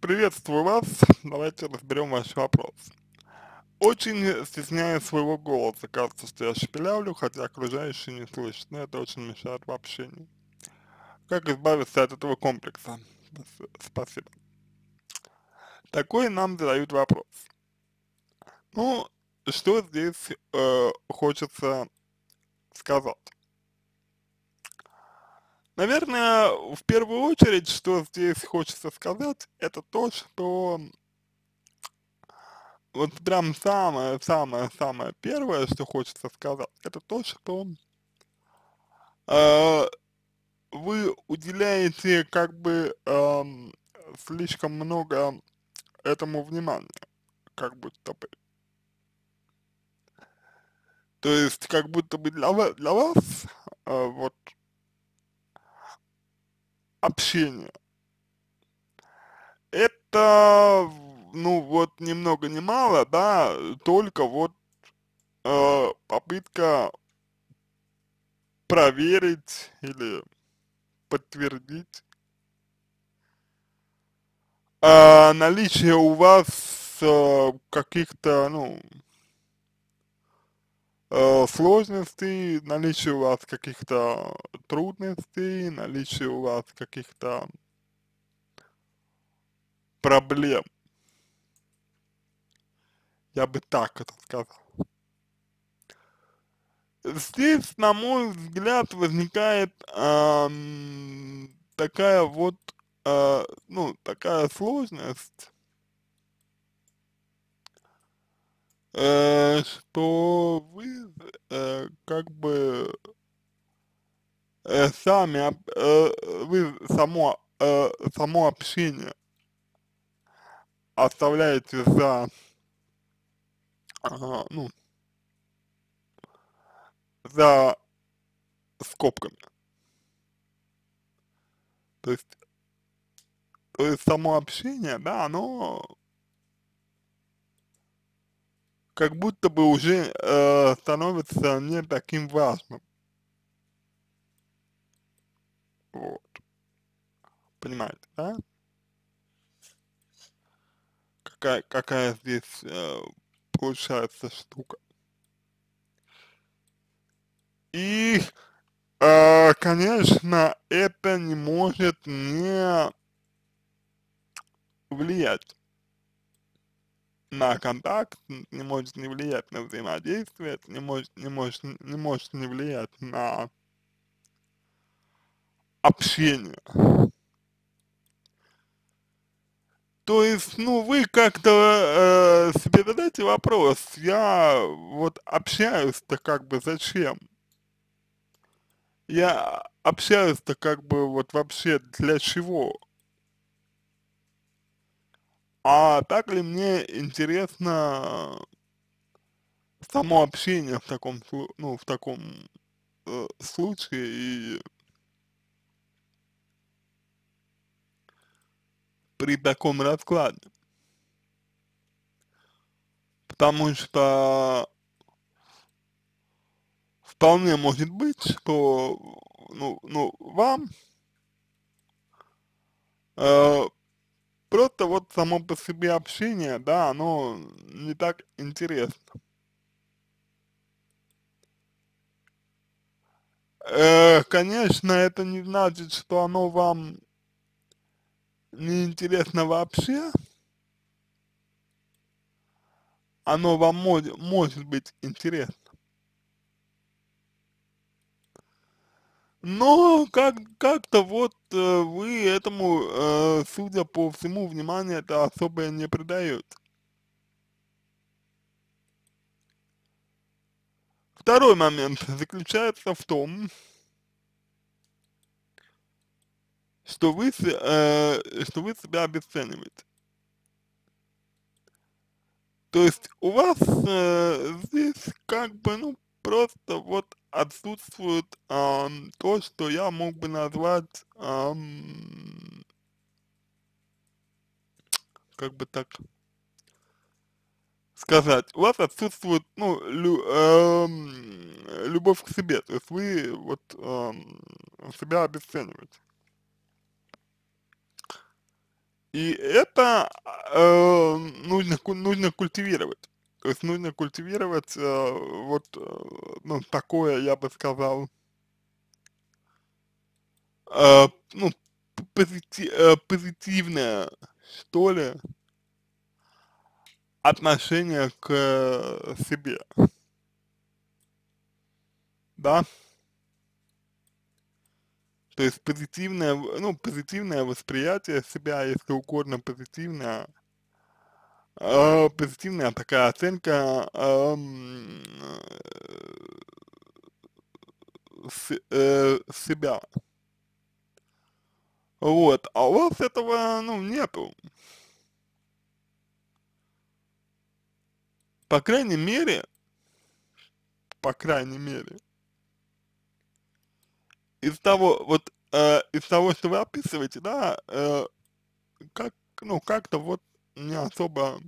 Приветствую вас. Давайте разберем ваш вопрос. Очень стесняюсь своего голоса. Кажется, что я шепелявлю, хотя окружающие не слышат, но это очень мешает в общении. Как избавиться от этого комплекса? Спасибо. Такой нам задают вопрос. Ну, что здесь э, хочется сказать? Наверное, в первую очередь, что здесь хочется сказать, это то, что вот прям самое-самое-самое первое, что хочется сказать, это то, что э, вы уделяете как бы э, слишком много этому внимания, как будто бы. То есть, как будто бы для, для вас, э, вот, общения. Это, ну вот, ни много ни мало, да, только вот э, попытка проверить или подтвердить э, наличие у вас э, каких-то, ну, э, сложностей, наличие у вас каких-то трудностей, наличие у вас каких-то проблем. Я бы так это сказал. Здесь, на мой взгляд, возникает эм, такая вот, э, ну, такая сложность, э, что вы э, как бы э, сами, э, вы само, э, само общение оставляете за, э, ну, за скобками. То есть, то есть само общение, да, оно как будто бы уже э, становится не таким важным. Вот. Понимаете, да? Какая, какая здесь э, получается штука. И, э, конечно, это не может не влиять на контакт, не может не влиять на взаимодействие, не может не, может, не, может не влиять на общение. То есть, ну, вы как-то э, себе задайте вопрос, я вот общаюсь-то как бы зачем? Я общаюсь-то как бы вот вообще для чего? А так ли мне интересно само общение в таком, ну, в таком э, случае и при таком раскладе? Потому что вполне может быть, что ну, ну, вам э, Просто вот само по себе общение, да, оно не так интересно. Э, конечно, это не значит, что оно вам не интересно вообще. Оно вам может, может быть интересно. Но как, как-то вот э, вы этому, э, судя по всему, внимание это особое не придает. Второй момент заключается в том, что вы, э, что вы себя обесцениваете. То есть у вас э, здесь как бы, ну, просто вот отсутствует э, то, что я мог бы назвать, э, как бы так сказать, у вас отсутствует, ну, лю, э, любовь к себе, то есть вы вот э, себя обесцениваете. И это а, э, нужно, нужно культивировать. То э, есть нужно культивировать э, вот э, ну, такое, я бы сказал, э, ну, позити э, позитивное, что ли, отношение к э, себе. Да? То есть позитивное, ну, позитивное восприятие себя, если угодно, позитивное а, позитивная такая оценка э, э, себя. Вот, а у вас этого, ну, нету. По крайней мере, по крайней мере, из того, вот, э, из того, что вы описываете, да, э, как, ну, как-то вот не особо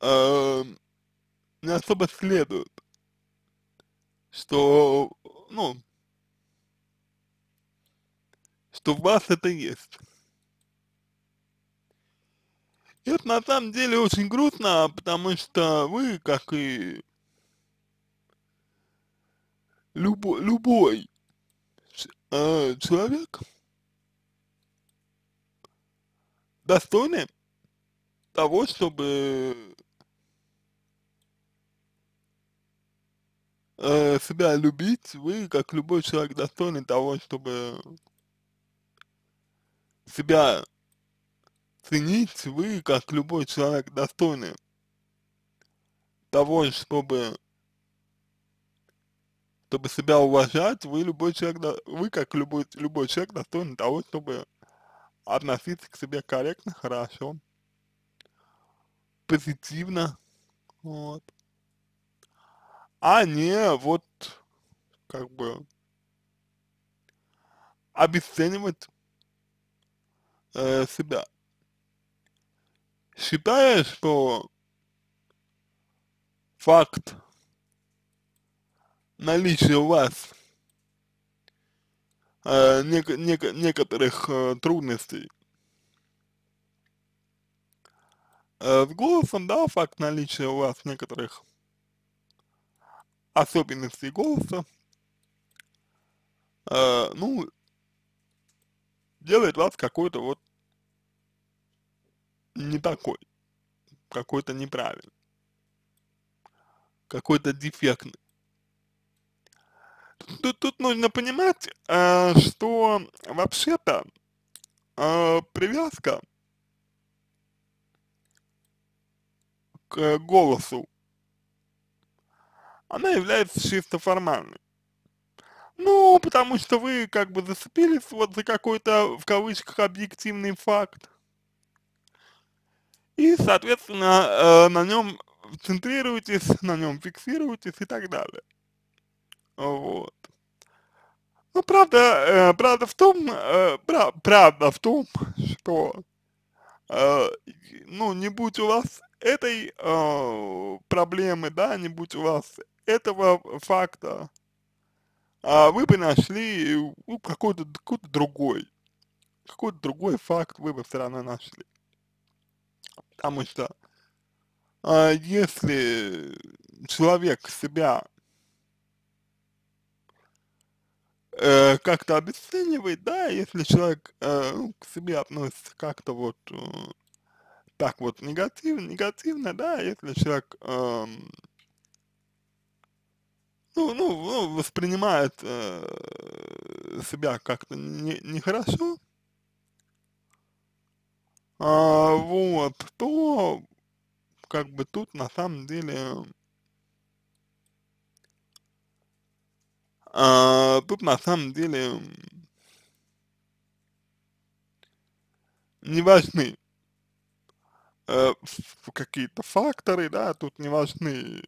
э, не особо следует, что, ну, что у вас это есть. И это на самом деле очень грустно, потому что вы, как и любой, любой э, человек, достойны того, чтобы э, себя любить, вы, как любой человек, достойны того, чтобы себя ценить, вы, как любой человек, достойны того, чтобы чтобы себя уважать, вы любой человек, вы как любой любой человек достойны того, чтобы относиться к себе корректно, хорошо, позитивно, вот, а не вот, как бы, обесценивать э, себя. Считая, что факт наличия у вас э, нек нек некоторых э, трудностей. Э, с голосом, да, факт наличия у вас некоторых особенностей голоса, э, ну, делает вас какой-то вот не такой, какой-то неправильный, какой-то дефектный. Тут, тут нужно понимать, э, что вообще-то э, привязка к голосу, она является чисто формальной. Ну, потому что вы как бы зацепились вот за какой-то, в кавычках, объективный факт. И, соответственно, э, на нем центрируетесь, на нем фиксируетесь и так далее. Вот. Ну, правда, э, правда в том, э, пра правда в том, что, э, ну, не будь у вас этой э, проблемы, да, не будь у вас этого факта, э, вы бы нашли ну, какой-то какой другой, какой-то другой факт вы бы все равно нашли. Потому что э, если человек себя э, как-то обесценивает, да, если человек э, ну, к себе относится как-то вот э, так вот негативно, негативно, да, если человек э, ну, ну, ну, воспринимает э, себя как-то нехорошо, не, не хорошо, а, вот, то как бы тут на самом деле А, тут на самом деле не важны э, какие-то факторы, да, тут не важны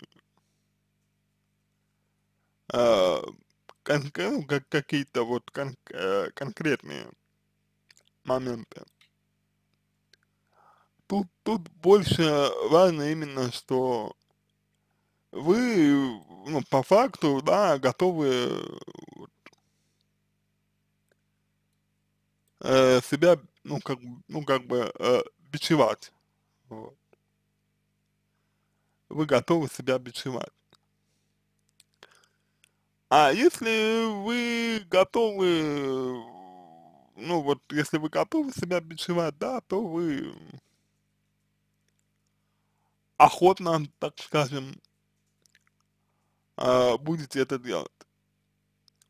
э, кон ну, как, какие-то вот кон э, конкретные моменты. Тут, тут больше важно именно, что вы, ну, по факту, да, готовы э, себя, ну, как, ну, как бы э, бичевать. Вот. Вы готовы себя бичевать. А если вы готовы, ну вот, если вы готовы себя бичевать, да, то вы охотно, так скажем, а, будете это делать.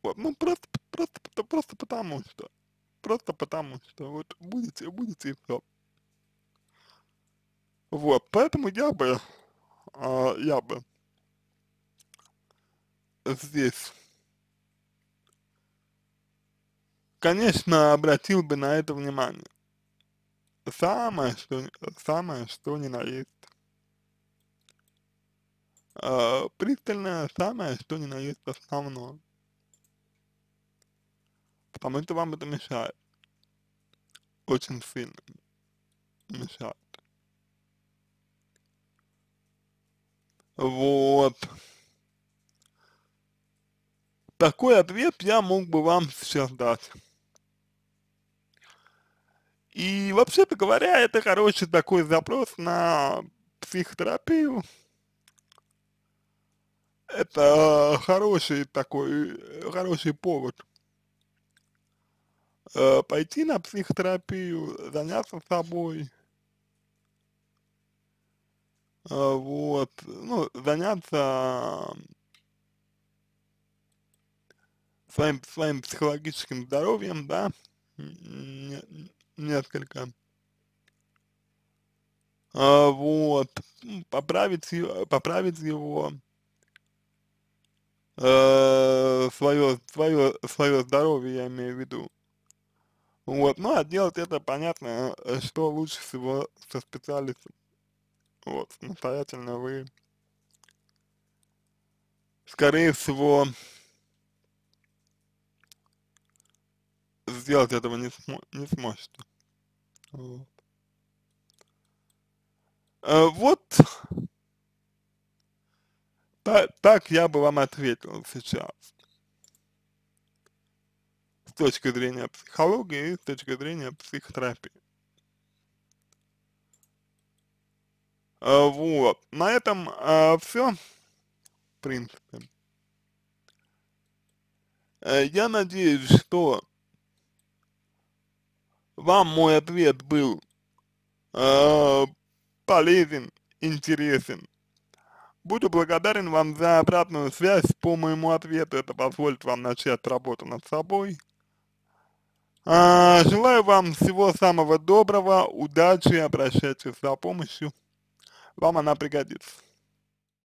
Вот, ну просто, просто, просто потому что, просто потому что вот будете, будете и все. Вот, поэтому я бы, а, я бы здесь, конечно, обратил бы на это внимание. Самое, что, самое, что ни на есть э, пристальное самое, что не на есть основное. Потому что вам это мешает. Очень сильно мешает. Вот. Такой ответ я мог бы вам сейчас дать. И вообще-то говоря, это, короче, такой запрос на психотерапию, это э, хороший такой, э, хороший повод э, пойти на психотерапию, заняться собой, вот, ну, заняться своим, своим психологическим здоровьем, да, несколько, вот, поправить, поправить его, свое, э, свое, свое здоровье, я имею в виду. Вот, ну а делать это понятно, э, что лучше всего со специалистом. Вот, настоятельно вы, скорее всего, сделать этого не, смо не сможете. Вот. А, вот так я бы вам ответил сейчас. С точки зрения психологии и с точки зрения психотерапии. А, вот. На этом э, а, все. В принципе. Э, я надеюсь, что вам мой ответ был э, полезен, интересен Буду благодарен вам за обратную связь по моему ответу. Это позволит вам начать работу над собой. А, желаю вам всего самого доброго, удачи, обращайтесь за помощью. Вам она пригодится.